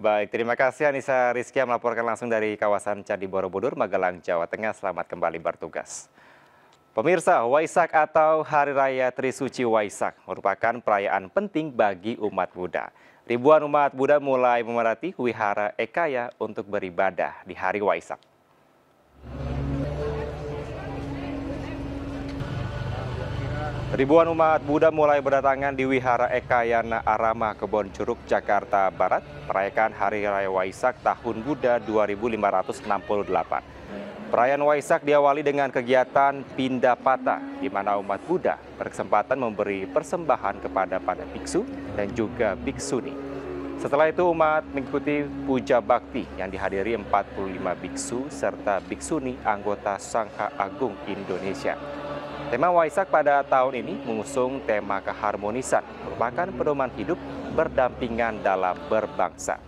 Baik, terima kasih Anissa Rizkia melaporkan langsung dari kawasan Candi Borobudur, Magelang, Jawa Tengah. Selamat kembali bertugas. Pemirsa, Waisak atau Hari Raya Trisuci Waisak merupakan perayaan penting bagi umat Buddha. Ribuan umat Buddha mulai memerhati wihara Ekaya untuk beribadah di hari Waisak. Ribuan umat Buddha mulai berdatangan di Wihara Ekayana Arama Kebon Curug, Jakarta Barat, perayaan Hari Raya Waisak tahun Buddha 2568. Perayaan Waisak diawali dengan kegiatan pindah patah, di mana umat Buddha berkesempatan memberi persembahan kepada para biksu dan juga biksuni. Setelah itu umat mengikuti puja bakti yang dihadiri 45 biksu serta biksuni anggota Sangha Agung Indonesia. Tema Waisak pada tahun ini mengusung tema keharmonisan, merupakan pedoman hidup berdampingan dalam berbangsa.